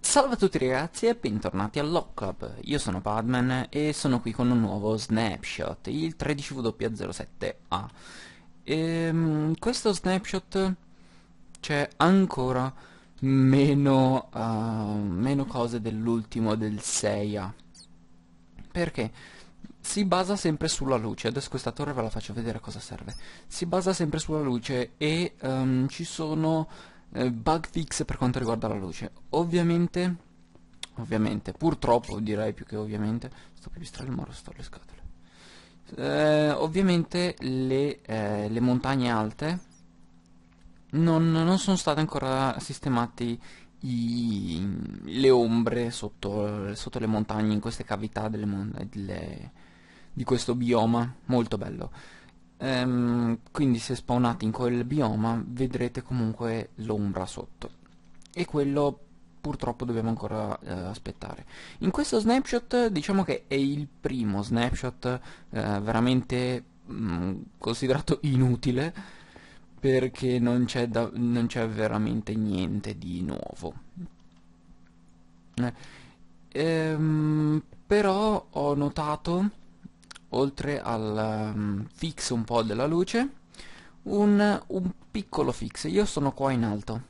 Salve a tutti ragazzi e bentornati al Lockup, io sono Padman e sono qui con un nuovo snapshot, il 13W07A e, ehm, Questo snapshot c'è ancora meno, uh, meno cose dell'ultimo del 6A Perché? si basa sempre sulla luce, adesso questa torre ve la faccio vedere a cosa serve, si basa sempre sulla luce e um, ci sono eh, bug fix per quanto riguarda la luce ovviamente ovviamente purtroppo direi più che ovviamente sto il ma sto le scatole eh, ovviamente le, eh, le, montagne alte non, non sono state ancora sistemate le ombre sotto, sotto, le montagne in queste cavità delle, delle, di questo bioma molto bello ehm, quindi se spawnate in quel bioma vedrete comunque l'ombra sotto e quello purtroppo dobbiamo ancora eh, aspettare in questo snapshot diciamo che è il primo snapshot eh, veramente mh, mm, considerato inutile perché non c'è, da, non c'è veramente niente di nuovo eh, ehm, però ho notato oltre al um, fix un po' della luce un, un, piccolo fix io sono qua in alto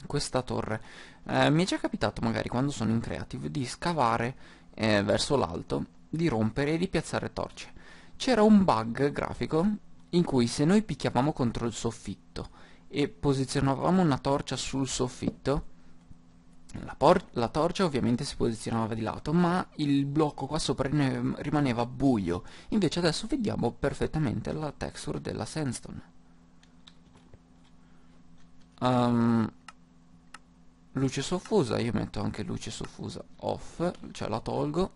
in questa torre eh, mi è già capitato magari quando sono in creative di scavare eh, verso l'alto di rompere e di piazzare torce c'era un bug grafico in cui se noi picchiavamo contro il soffitto e posizionavamo una torcia sul soffitto la, la, torcia ovviamente si posizionava di lato, ma il blocco qua sopra rimaneva buio. Invece adesso vediamo perfettamente la texture della sandstone. Um, luce soffusa, io metto anche luce soffusa off, cioè la tolgo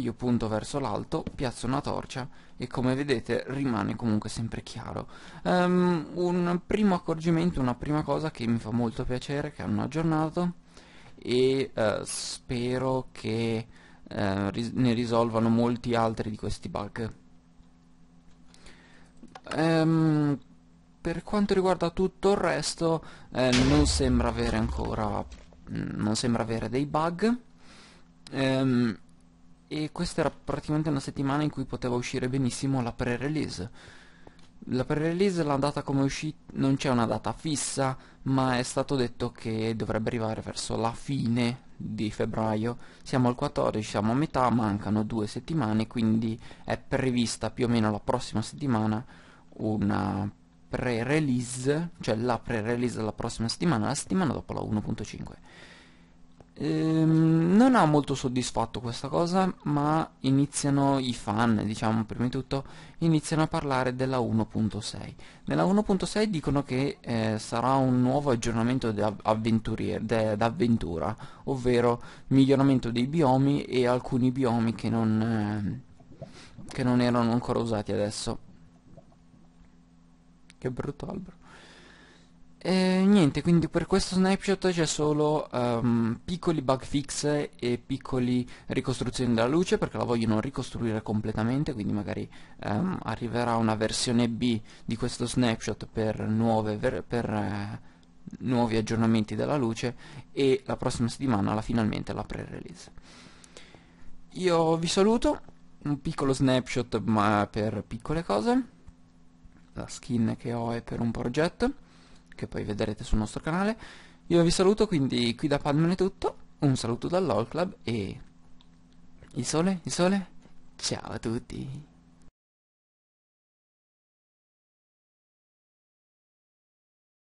Io punto verso l'alto, piazzo una torcia e come vedete rimane comunque sempre chiaro. Um, un primo accorgimento, una prima cosa che mi fa molto piacere che hanno aggiornato e uh, spero che uh, ris ne risolvano molti altri di questi bug. Um, per quanto riguarda tutto il resto eh, non sembra avere ancora mm, non sembra avere dei bug ehm, e questa era praticamente una settimana in cui poteva uscire benissimo la pre-release. La pre-release, la data come uscì, non c'è una data fissa, ma è stato detto che dovrebbe arrivare verso la fine di febbraio. Siamo al 14, siamo a metà, mancano due settimane, quindi è prevista più o meno la prossima settimana una pre-release, cioè la pre-release della prossima settimana, la settimana dopo la 1.5. Ehm, non ha molto soddisfatto questa cosa, ma iniziano i fan, diciamo prima di tutto, iniziano a parlare della 1.6. Nella 1.6 dicono che eh, sarà un nuovo aggiornamento d'avventura, ovvero miglioramento dei biomi e alcuni biomi che non, eh, che non erano ancora usati adesso. Che brutto albero. E eh, niente, quindi per questo snapshot c'è solo um, piccoli bug fix e piccoli ricostruzioni della luce perché la vogliono ricostruire completamente, quindi magari um, arriverà una versione B di questo snapshot per, nuove, per uh, nuovi aggiornamenti della luce e la prossima settimana la, finalmente la pre-release. Io vi saluto, un piccolo snapshot ma per piccole cose, la skin che ho è per un progetto che poi vedrete sul nostro canale. Io vi saluto, quindi qui da Padman è tutto, un saluto dall'All Club e... Il sole? Il sole? Ciao a tutti!